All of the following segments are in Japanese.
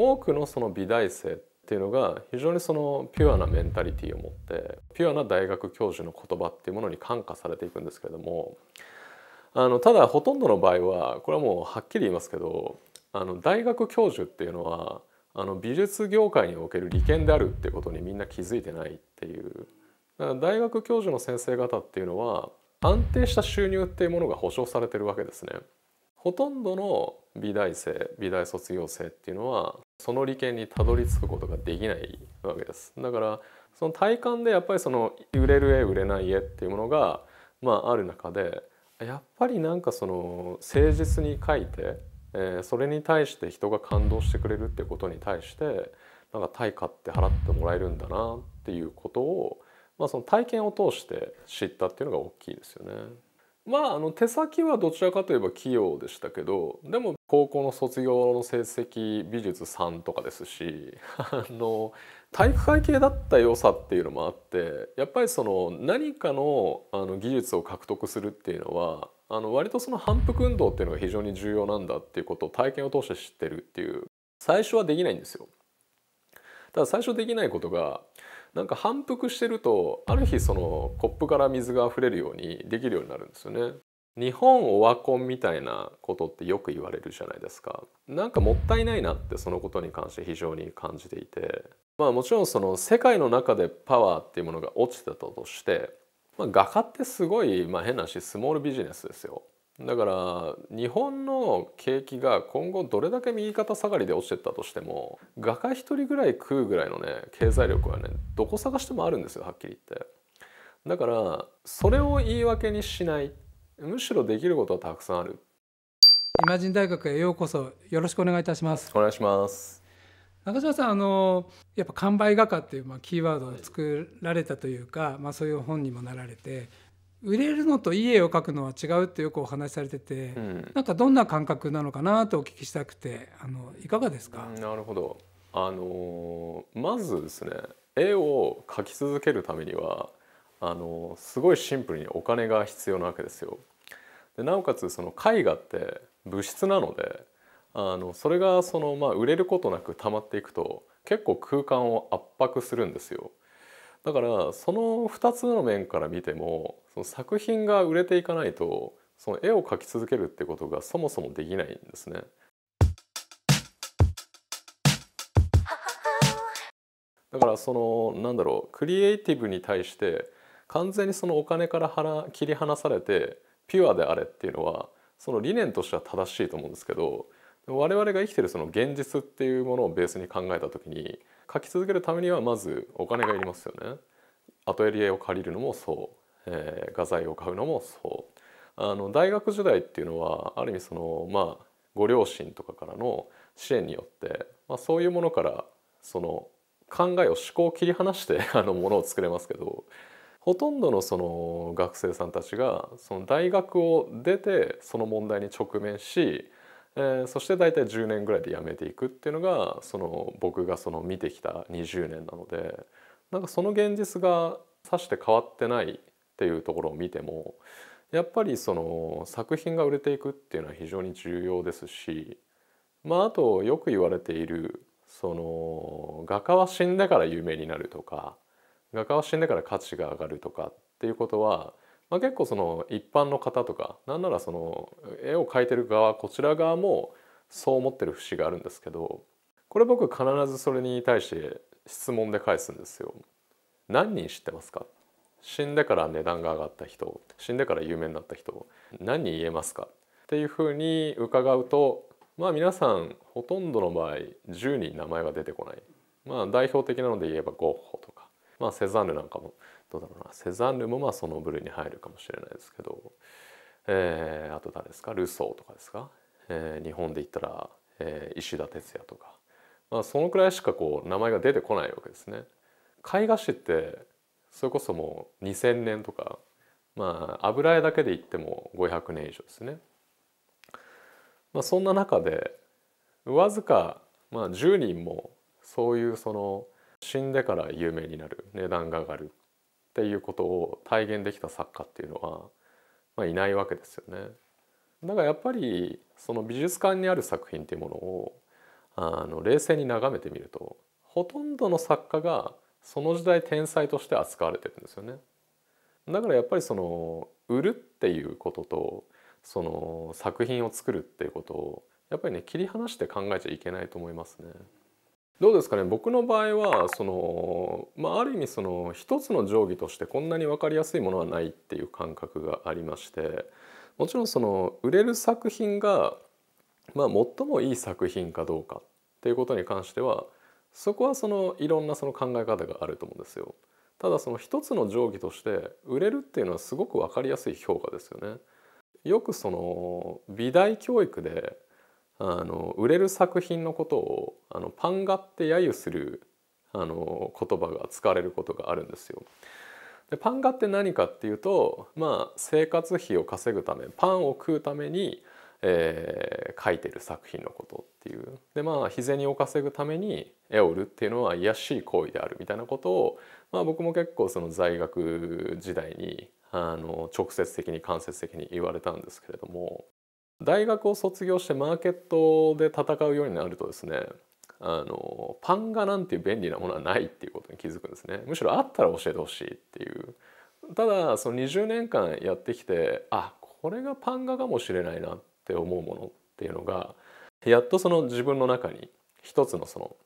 多くのその美大生っていうのが非常にそのピュアなメンタリティーを持ってピュアな大学教授の言葉っていうものに感化されていくんですけれどもあのただほとんどの場合はこれはもうはっきり言いますけどあの大学教授っていうのはあの美術業界における利権であるっていうことにみんな気づいてないっていうだから大学教授の先生方っていうのは安定した収入っていうものが保障されてるわけですね。ほとんどの美大生美大卒業生っていうのはその利権にたどり着くことができないわけです。だからその体感でやっぱりその売れる絵売れない絵っていうものが、まあ、ある中でやっぱりなんかその誠実に書いて、えー、それに対して人が感動してくれるってことに対してなんか対価って払ってもらえるんだなっていうことを、まあ、その体験を通して知ったっていうのが大きいですよね。まあ、あの手先はどちらかといえば器用でしたけどでも高校の卒業の成績美術3とかですし あの体育会系だった良さっていうのもあってやっぱりその何かのあの技術を獲得するっていうのはあの割とその反復運動っていうのが非常に重要なんだっていうことを体験を通して知ってるっていう最初はできないんですよ。ただ最初できないことがなんか反復してるとある日そのコップから水が溢れるようにできるようになるんですよね。日本オワコンみたいなことってよく言われるじゃないですかなんかもったいないなってそのことに関して非常に感じていてまあもちろんその世界の中でパワーっていうものが落ちてたとして、まあ、画家ってすごい、まあ、変なしスモールビジネスですよだから日本の景気が今後どれだけ右肩下がりで落ちてったとしても画家1人ぐらい食うぐらいのね経済力はねどこ探してもあるんですよはっきり言って。だからそれを言い訳にしないむしろできることはたくさんあるイマジン大学へようこそよろしくお願いいたしますお願いします中島さんあのやっぱ完売画家っていう、まあ、キーワードを作られたというか、はい、まあ、そういう本にもなられて売れるのといい絵を描くのは違うってよくお話しされてて、うん、なんかどんな感覚なのかなとお聞きしたくてあのいかがですかなるほどあのまずですね絵を描き続けるためにはあのすごいシンプルにお金が必要なわけですよ。でなおかつその絵画って物質なのであのそれがその、まあ、売れることなく溜まっていくと結構空間を圧迫するんですよ。だからその2つの面から見てもその作品が売れていかないとその絵を描き続けるってことがそもそもできないんですね。だからそのなんだろうクリエイティブに対して完全にそのお金から切り離されてピュアであれっていうのはその理念としては正しいと思うんですけど我々が生きてるその現実っていうものをベースに考えた時に書き続けるためにはまずお金がいりますよね。アトリエを借りるのもそう、えー、画材を買うのもそうあの大学時代っていうのはある意味そのまあご両親とかからの支援によって、まあ、そういうものからその考えを思考を切り離してあのものを作れますけどほとんどのその学生さんたちがその大学を出てその問題に直面し、えー、そして大体10年ぐらいで辞めていくっていうのがその僕がその見てきた20年なのでなんかその現実がさして変わってないっていうところを見てもやっぱりその作品が売れていくっていうのは非常に重要ですしまああとよく言われているその画家は死んでから有名になるとか画家は死んでから価値が上がるとかっていうことは、まあ、結構その一般の方とかなんならその絵を描いてる側こちら側もそう思ってる節があるんですけどこれ僕必ずそれに対して質問で返すんですよ。何人知ってますか死んでから値段が上がった人死んでから有名になった人何人言えますかっていうふうに伺うとまあ皆さんほとんどの場合10人名前が出てこないまあ代表的なので言えばゴッホとかまあセザンヌなんかもどうだろうなセザンヌもまあその部類に入るかもしれないですけど、えー、あと誰ですかルソーとかですか、えー、日本で言ったら、えー、石田哲也とか、まあ、そのくらいしかこう名前が出てこないわけですね。絵画史ってそれこそもう2000年とかまあ油絵だけで言っても500年以上ですね。まあ、そんな中でわずか、まあ、10人もそういうその死んでから有名になる値段が上がるっていうことを体現できた作家っていうのは、まあ、いないわけですよね。だからやっぱりその美術館にある作品っていうものをあの冷静に眺めてみるとほとんどの作家がその時代天才として扱われてるんですよね。だからやっぱりその売るっていうこととその作品を作るっていうことをやっぱりね切り離して考えちゃいけないと思いますね。どうですかね僕の場合はその、まあ、ある意味その一つの定規としてこんなに分かりやすいものはないっていう感覚がありましてもちろんその売れる作品が、まあ、最もいい作品かどうかっていうことに関してはそこはそのいろんなその考え方があると思うんですよ。ただその一つの定規として売れるっていうのはすごく分かりやすい評価ですよね。よくその美大教育であの売れる作品のことをあのパンガって揶揄するあの言葉が使われることがあるんですよ。でパン画って何かっていうと、まあ、生活費を稼ぐためパンを食うために、えー、描いてる作品のことっていうでまあ日銭を稼ぐために絵を売るっていうのは卑しい行為であるみたいなことを、まあ、僕も結構その在学時代にあの直接的に間接的に言われたんですけれども大学を卒業してマーケットで戦うようになるとですねあのパンがなんていう便利なものはないっていうことに気づくんですねむしろあったら教えてほしいっていうただその20年間やってきてあこれがパンがかもしれないなって思うものっていうのがやっとその自分の中に一つのその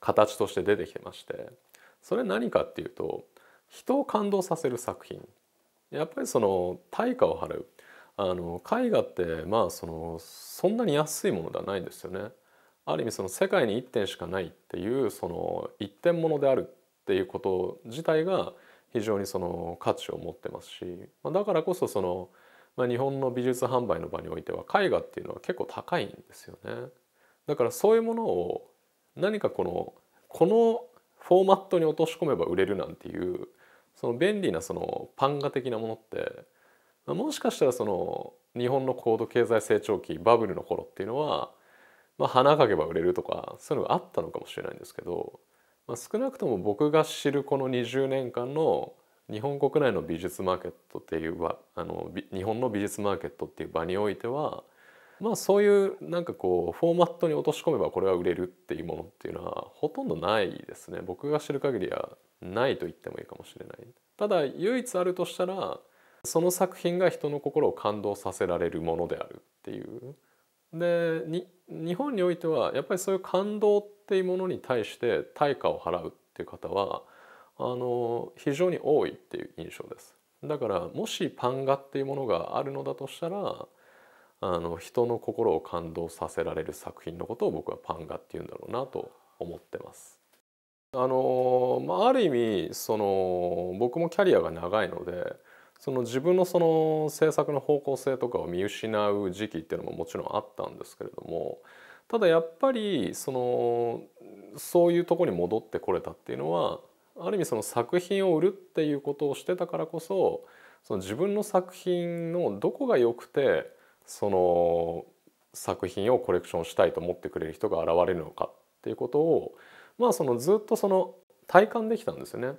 形として出てきてましてそれ何かっていうと人を感動させる作品やっぱりその対価を払うあの絵画ってまあそのそんなに安いものではないんですよね。ある意味その世界に1点しかないっていうその一点ものであるっていうこと自体が非常にその価値を持ってますし、まあ、だからこそその、まあ、日本の美術販売の場においては絵画っていうのは結構高いんですよね。だからそういうものを何かこのこのフォーマットに落とし込めば売れるなんていうその便利なそのパンガ的なものってもしかしたらその日本の高度経済成長期バブルの頃っていうのは、まあ、花かけば売れるとかそういうのがあったのかもしれないんですけど、まあ、少なくとも僕が知るこの20年間の日本国内の美術マーケットっていうあの日本の美術マーケットっていう場においてはまあそういうなんかこうフォーマットに落とし込めばこれは売れるっていうものっていうのはほとんどないですね僕が知る限りはないと言ってもいいかもしれないただ唯一あるとしたらその作品が人の心を感動させられるものであるっていう。で日本においてはやっぱりそういう感動っていうものに対して対価を払うっていう方はあの非常に多いっていう印象です。だからもしパン画っていうものがあるのだとしたらあの人の心を感動させられる作品のことを僕はパン画っていうんだろうなと思ってます。あのまあ、ある意味その僕もキャリアが長いのでその自分のその政策の方向性とかを見失う時期っていうのももちろんあったんですけれどもただやっぱりそのそういうとこに戻ってこれたっていうのはある意味その作品を売るっていうことをしてたからこそその自分の作品のどこが良くてその作品をコレクションしたいと思ってくれる人が現れるのかっていうことをまあそのずっとその体感できたんですよね。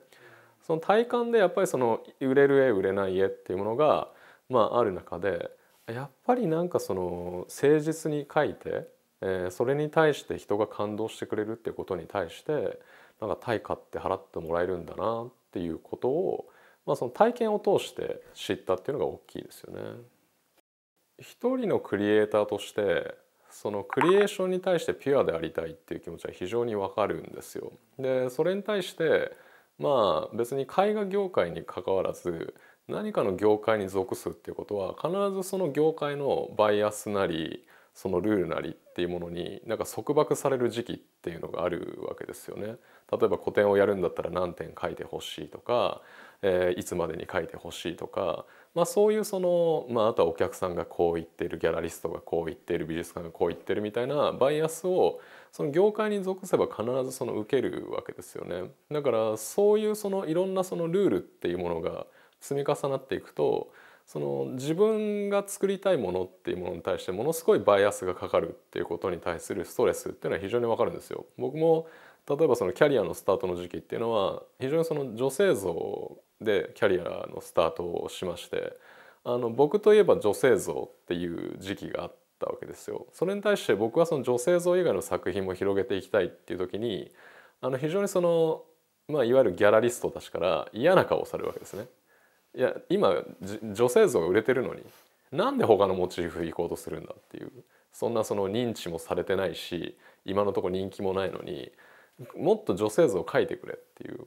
その体感でやっぱりその売れる絵売れない絵っていうものが、まあ、ある中でやっぱりなんかその誠実に書いて、えー、それに対して人が感動してくれるっていうことに対してなんか対価って払ってもらえるんだなっていうことを、まあ、その体験を通して知ったっていうのが大きいですよね。一人のクリエイターとしてそのクリエーションに対してピュアでありたいっていう気持ちは非常にわかるんですよ。でそれに対してまあ別に絵画業界にかかわらず何かの業界に属すっていうことは必ずその業界のバイアスなりそのルールなりっていうものになんか束縛される時期っていうのがあるわけですよね。例えば個展をやるんだったら何点書いてほしいとか、えー、いつまでに書いてほしいとかまあ、そういうその、まあ、あとはお客さんがこう言ってるギャラリストがこう言ってる美術館がこう言ってるみたいなバイアスをその業界に属せば必ずその受けるわけですよね。だからそういうそのいろんなそのルールっていうものが積み重なっていくとその自分が作りたいものっていうものに対してものすごいバイアスがかかるっていうことに対するストレスっていうのは非常にわかるんですよ。僕も例えばそのキャリアのスタートの時期っていうのは非常にその女性像でキャリアのスタートをしましてあの僕といえば女性像っていう時期があったわけですよ。それに対して僕はその女性像以外の作品も広げていきたいっていう時にあの非常にその、まあ、いわゆるギャラリストたちから嫌な顔をされるわけですね。いや今女性像が売れてるのになんで他のモチーフ行こうとするんだっていうそんなその認知もされてないし今のとこ人気もないのにもっと女性像を描いてくれっていう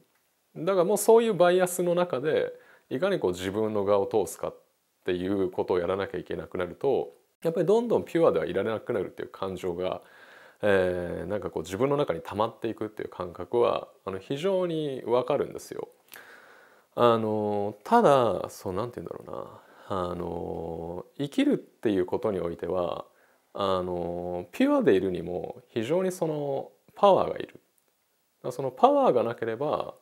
だからもうそういうバイアスの中でいかにこう自分の側を通すかっていうことをやらなきゃいけなくなるとやっぱりどんどんピュアではいられなくなるっていう感情が、えー、なんかこう自分の中に溜まっていくっていう感覚はあの非常にわかるんですよ。あのただそうなんて言うんだろうなあの生きるっていうことにおいてはあのピュアでいるにも非常にそのパワーがいる。そのパワーがなければ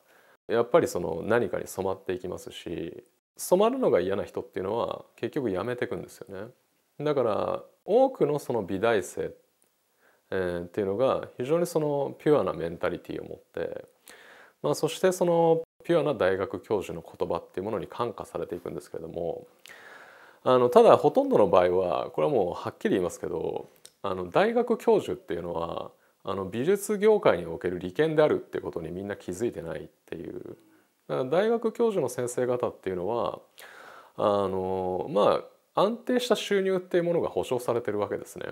やっぱりその何かに染まっていきますし染まるのが嫌な人っていうのは結局やめていくんですよね。だから多くのその美大生、えっていうのが非常にそのピュアなメンタリティーを持って、まあ、そしてそのピュアな大学教授の言葉っていうものに感化されていくんですけれどもあのただほとんどの場合はこれはもうはっきり言いますけどあの大学教授っていうのはあの美術業界における利権であるってことにみんな気づいてないっていうだから大学教授の先生方っていうのはあのまあ安定した収入っていうものが保障されてるわけですね。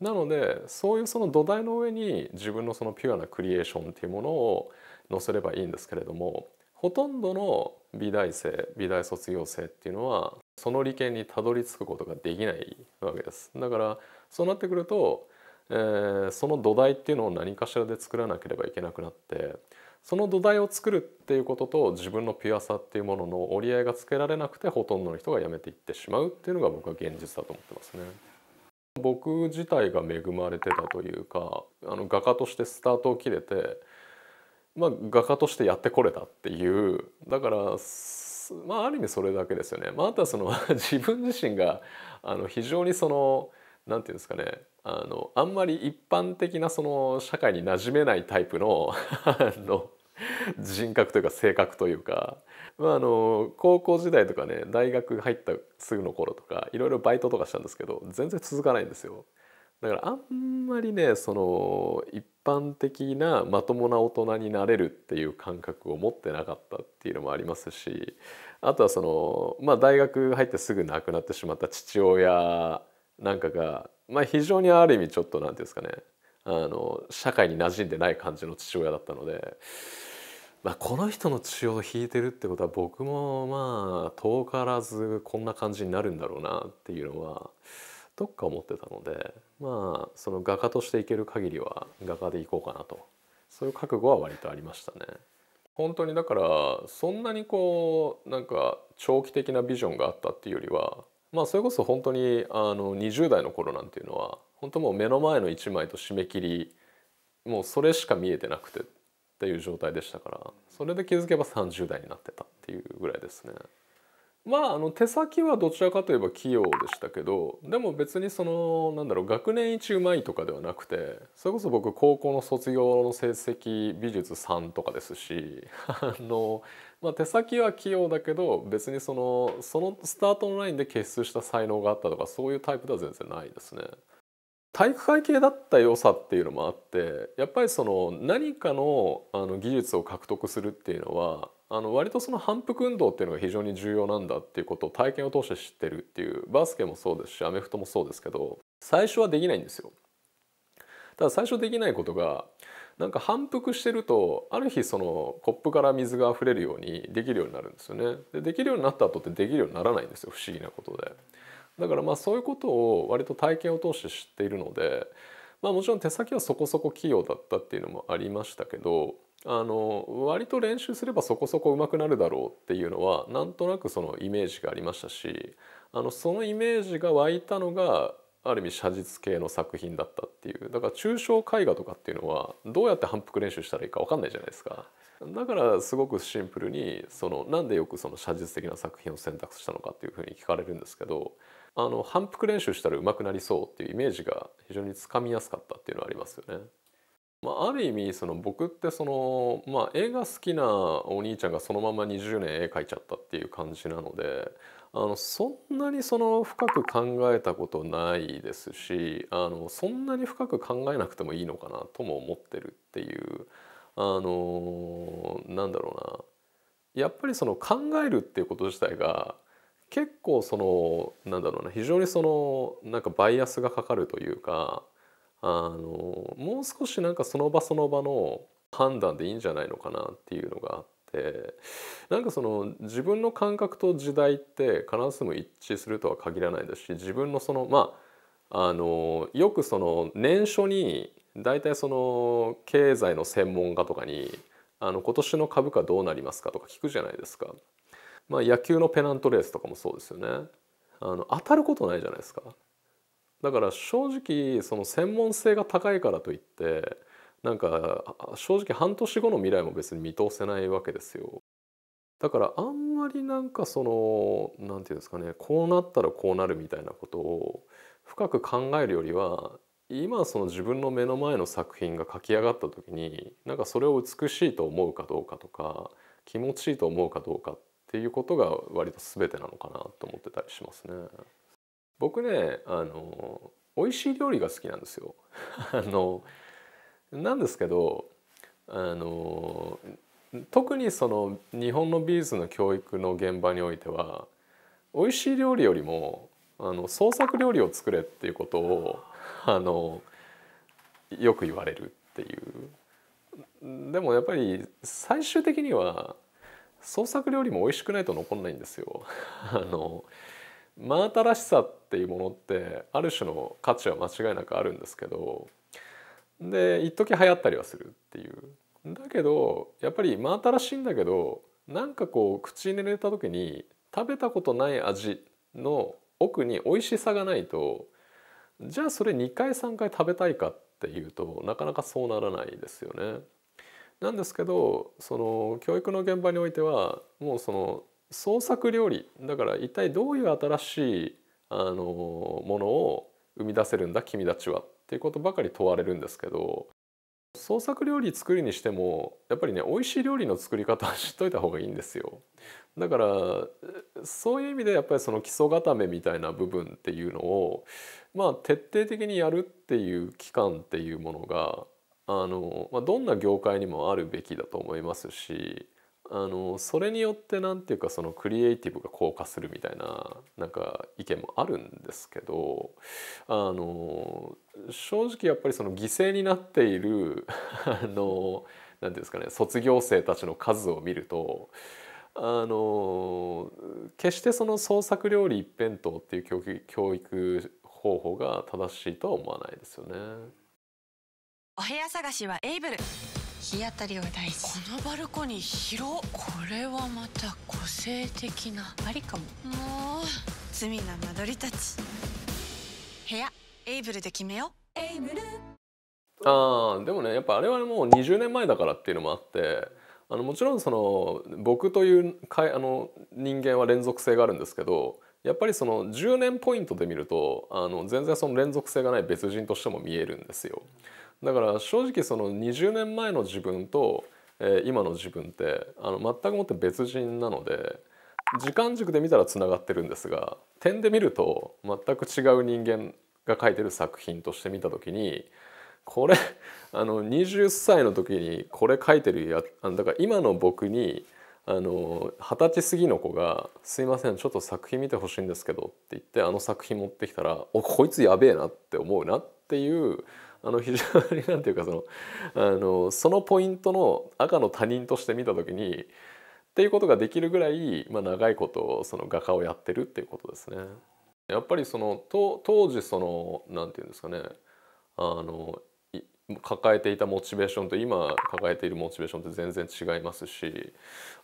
なのでそういうその土台の上に自分のそのピュアなクリエーションっていうものを載せればいいんですけれどもほとんどの美大生美大卒業生っていうのはその利権にたどり着くことができないわけですだからそうなってくるとえー、その土台っていうのを何かしらで作らなければいけなくなってその土台を作るっていうことと自分のピュアさっていうものの折り合いがつけられなくてほとんどの人が辞めていってしまうっていうのが僕は現実だと思ってますね。僕自体が恵まれてたというかあの画家としてスタートを切れて、まあ、画家としてやってこれたっていうだからまあある意味それだけですよね。まあ、あとはその 自分自身があの非常にその何て言うんですかねあのあんまり一般的なその社会に馴染めないタイプの あの人格というか性格というか、まあ、あの高校時代とかね大学入ったすぐの頃とかいろいろバイトとかしたんですけど全然続かないんですよ。だからあんまりねその一般的なまともな大人になれるっていう感覚を持ってなかったっていうのもありますしあとはその、まあ、大学入ってすぐ亡くなってしまった父親なんかが、まあ、非常にある意味ちょっと何て言うんですかねあの社会に馴染んでない感じの父親だったので、まあ、この人の血を引いてるってことは僕もまあ遠からずこんな感じになるんだろうなっていうのはどっか思ってたのでまあその画家としていける限りは画家でいこうかなとそういう覚悟は割とありましたね。本当にだからそんなにこうなんか長期的なビジョンがあったっていうよりはまあそれこそ本当にあの20代の頃なんていうのは本当もう目の前の1枚と締め切りもうそれしか見えてなくてっていう状態でしたからそれで気づけば30代になってたっていうぐらいですね。まあ、あの手先はどちらかといえば器用でしたけどでも別にそのなんだろう学年一うまいとかではなくてそれこそ僕高校の卒業の成績美術3とかですし あのまあ、手先は器用だけど別にそのそのスタートのラインで結集した才能があったとかそういうタイプでは全然ないですね。体育会系だった良さっていうのもあってやっぱりその何かのあの技術を獲得するっていうのはあの割とその反復運動っていうのが非常に重要なんだっていうことを体験を通して知ってるっていうバスケもそうですしアメフトもそうですけど最初はできないんですよ。ただ最初できないことがなんか反復してるとある日そのコップから水が溢れるようにできるようになるんですよね。でできるようになった後ってできるようにならないんですよ不思議なことで。だからまあそういうことを割と体験を通して知っているので、まあ、もちろん手先はそこそこ器用だったっていうのもありましたけどあの割と練習すればそこそこ上手くなるだろうっていうのはなんとなくそのイメージがありましたしあのそのイメージが湧いたのがある意味写実系の作品だったっていうだから抽象絵画とかっていうのはどうやって反復練習したらいいか分かんないじゃないですかだからすごくシンプルにそのなんでよくその写実的な作品を選択したのかっていうふうに聞かれるんですけどあの反復練習したら上手くなりそうっていうイメージが非常につかみやすかったっていうのはありますよね。まあ、ある意味その僕ってその、まあ、映画好きなお兄ちゃんがそのまま20年絵描いちゃったっていう感じなのであのそんなにその深く考えたことないですしあのそんなに深く考えなくてもいいのかなとも思ってるっていうあのなんだろうなやっぱりその考えるっていうこと自体が結構そのなんだろうな非常にそのなんかバイアスがかかるというかあのもう少しなんかその場その場の判断でいいんじゃないのかなっていうのがあってなんかその自分の感覚と時代って必ずしも一致するとは限らないですし自分のそのまああのよくその年初に大体その経済の専門家とかにあの今年の株価どうなりますかとか聞くじゃないですか。まあ、野球のペナントレースとかもそうですよね。あの当たることないじゃないですか。だから正直その専門性が高いからといってなんか正直半年後の未来も別に見通せないわけですよ。だからあんまりなんかその何て言うんですかねこうなったらこうなるみたいなことを深く考えるよりは今その自分の目の前の作品が書き上がった時になんかそれを美しいと思うかどうかとか気持ちいいと思うかどうかっていうことが割と全てなのかなと思ってたりしますね。僕ねあの美味しい料理が好きなんですよ。あのなんですけどあの特にその日本の美術の教育の現場においては美味しい料理よりもあの創作料理を作れっていうことをあのよく言われるっていうでもやっぱり最終的には創作料理も美味しくないと残んないんですよ。あの真新しさっていうものってある種の価値は間違いなくあるんですけどで一時流行ったりはするっていうだけどやっぱり真新しいんだけどなんかこう口に入れた時に食べたことない味の奥に美味しさがないとじゃあそれ2回3回食べたいかっていうとなかなかそうならないですよね。なんですけどその教育の現場においてはもうその創作料理だから一体どういう新しいあのものを生み出せるんだ君たちはっっていうことばかり問われるんですけど創作料理作るにしてもやっぱりね美味しい料理の作り方は知っといた方がいいんですよだからそういう意味でやっぱりその基礎固めみたいな部分っていうのをまあ徹底的にやるっていう期間っていうものがあの、まあ、どんな業界にもあるべきだと思いますしあのそれによって何て言うかそのクリエイティブが硬化するみたいななんか意見もあるんですけどあの正直やっぱりその犠牲になっている あの何て言うんですかね卒業生たちの数を見るとあの決してその創作料理一辺倒っていう教育方法が正しいとは思わないですよね。お部屋探しはエイブル日当たりを大事このバルコニー広これはまた個性的なありかももう罪な間取りたち部屋エイブルで決めようエイブルあでもねやっぱあれはもう20年前だからっていうのもあってあのもちろんその僕というかいあの人間は連続性があるんですけどやっぱりその10年ポイントで見るとあの全然その連続性がない別人としても見えるんですよ。うんだから正直その20年前の自分と、えー、今の自分ってあの全くもって別人なので時間軸で見たらつながってるんですが点で見ると全く違う人間が描いてる作品として見た時にこれあの20歳の時にこれ描いてるやだから今の僕に二十歳過ぎの子が「すいませんちょっと作品見てほしいんですけど」って言ってあの作品持ってきたら「おこいつやべえな」って思うなっていうあの非常に何て言うかそのあのそのポイントの赤の他人として見た時にっていうことができるぐらい、まあ、長いことその画家をやってるっていうことですね。やっぱりその当時その何て言うんですかねあの抱えていたモチベーションと今抱えているモチベーションって全然違いますし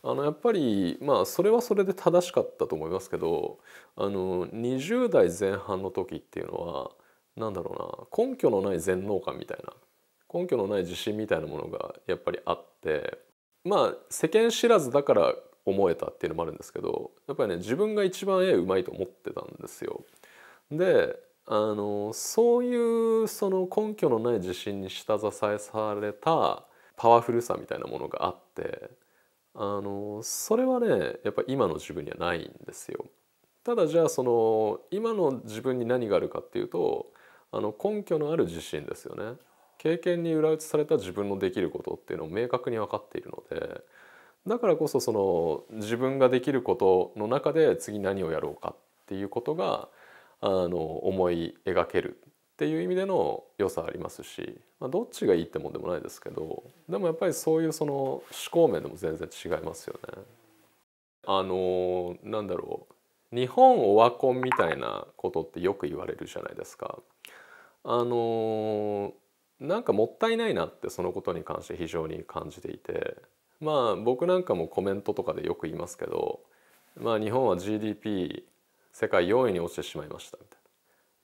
あのやっぱりまあそれはそれで正しかったと思いますけどあの20代前半の時っていうのはなんだろうな根拠のない全能感みたいな根拠のない自信みたいなものがやっぱりあってまあ世間知らずだから思えたっていうのもあるんですけどやっぱりね自分が一番絵うまいと思ってたんですよ。であのそういうその根拠のない自信に下支えされたパワフルさみたいなものがあってあのそれはねやっぱ今の自分にはないんですよ。ただじゃあその今の自分に何があるかっていうとあの根拠のある自信ですよね経験に裏打ちされた自分のできることっていうのを明確に分かっているのでだからこそその自分ができることの中で次何をやろうかっていうことがあの思い描けるっていう意味での良さありますし、まあ、どっちがいいってもんでもないですけどでもやっぱりそういうその思考面でも全然違いますよね。あのなんだろう日本オワコンみたいなことってよく言われるじゃないですか。あのなんかもったいないなってそのことに関して非常に感じていてまあ僕なんかもコメントとかでよく言いますけど、まあ、日本は GDP 世界4位に落ちてしまいましたみたい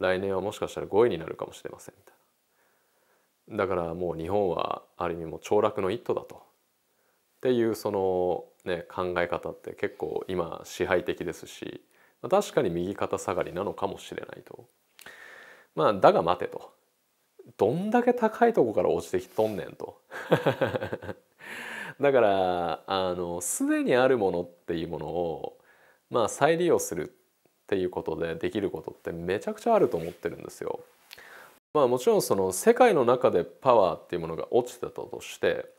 な来年はもしかしたら5位になるかもしれませんみたいなだからもう日本はある意味もう凋落の一途だとっていうその、ね、考え方って結構今支配的ですし確かに右肩下がりなのかもしれないと。まあだが待てとどんだけ高いとこから落ちてきとんねんと だからあのすでにあるものっていうものをまあ再利用するっていうことでできることってめちゃくちゃあると思ってるんですよ。まあもちろんその世界の中でパワーっていうものが落ちてたとして、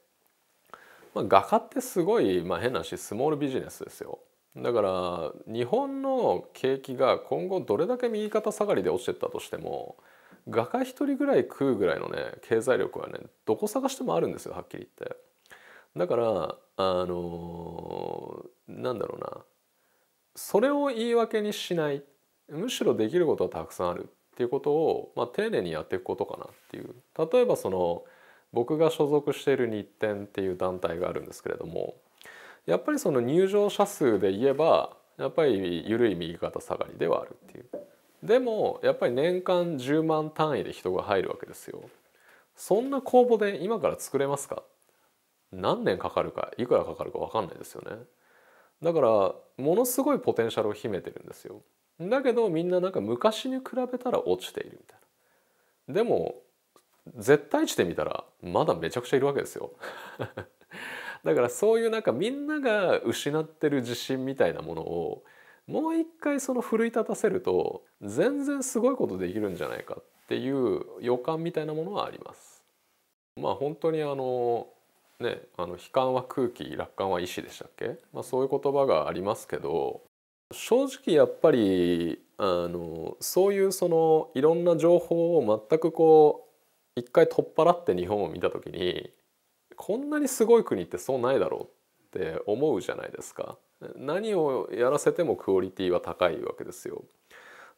まあ、画家ってすごい、まあ、変なしスモールビジネスですよ。だから日本の景気が今後どれだけ右肩下がりで落ちてったとしても画家一人ぐらい食うぐらいのね経済力はねどこ探してもあるんですよはっきり言って。だからあのー、なんだろうなそれを言い訳にしないむしろできることはたくさんあるっていうことを、まあ、丁寧にやっていくことかなっていう例えばその僕が所属している日展っていう団体があるんですけれどもやっぱりその入場者数で言えばやっぱり緩い右肩下がりではあるっていうでもやっぱり年間10万単位で人が入るわけですよそんな公募で今から作れますか何年かかるかいくらかかるか分かんないですよねだからものすごいポテンシャルを秘めてるんですよだけどみんななんか昔に比べたら落ちているみたいなでも絶対値で見たらまだめちゃくちゃいるわけですよだからそういうなんかみんなが失ってる自信みたいなものをもう一回その奮い立たせると全然すごいことできるんじゃないかっていう予感みたいなものはあります。まあ本当にあのね、あの悲観は空気楽観は意志でしたっけ、まあ、そういう言葉がありますけど正直やっぱりあのそういうそのいろんな情報を全くこう一回取っ払って日本を見た時にこんなにすごい国ってそうないだろうって思うじゃないですか何をやらせてもクオリティは高いわけですよ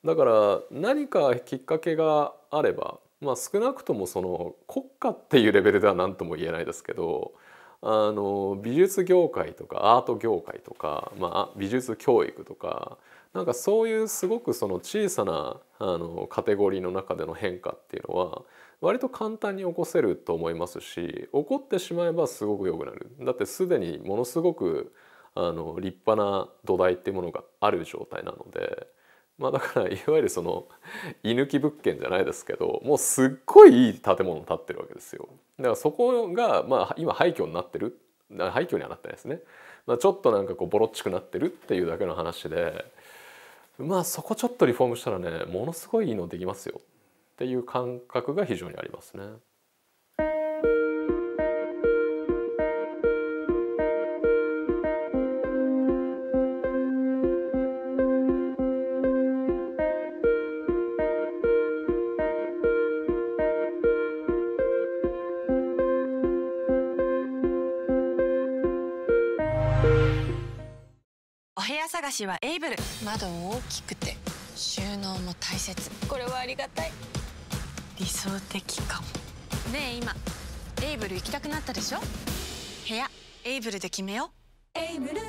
だから何かきっかけがあれば、まあ、少なくともその国家っていうレベルでは何とも言えないですけどあの美術業界とかアート業界とか、まあ、美術教育とかなんかそういうすごくその小さなあのカテゴリーの中での変化っていうのは割と簡単に起こせると思いますし怒ってしまえばすごく良くなるだってすでにものすごくあの立派な土台っていうものがある状態なので、まあ、だからいわゆるその居抜き物件じゃないですけどもうすっごいいい建物建ってるわけですよ。だからそこが、まあ、今廃墟になってる廃墟にはなってないですね、まあ、ちょっとなんかこうボロっちくなってるっていうだけの話でまあそこちょっとリフォームしたらねものすごいいいのできますよていう感覚が非常にありますね。探しはエイブル窓大きくて収納も大切これはありがたい理想的かもねえ今エイブル行きたくなったでしょ部屋エイブルで決めようエイブル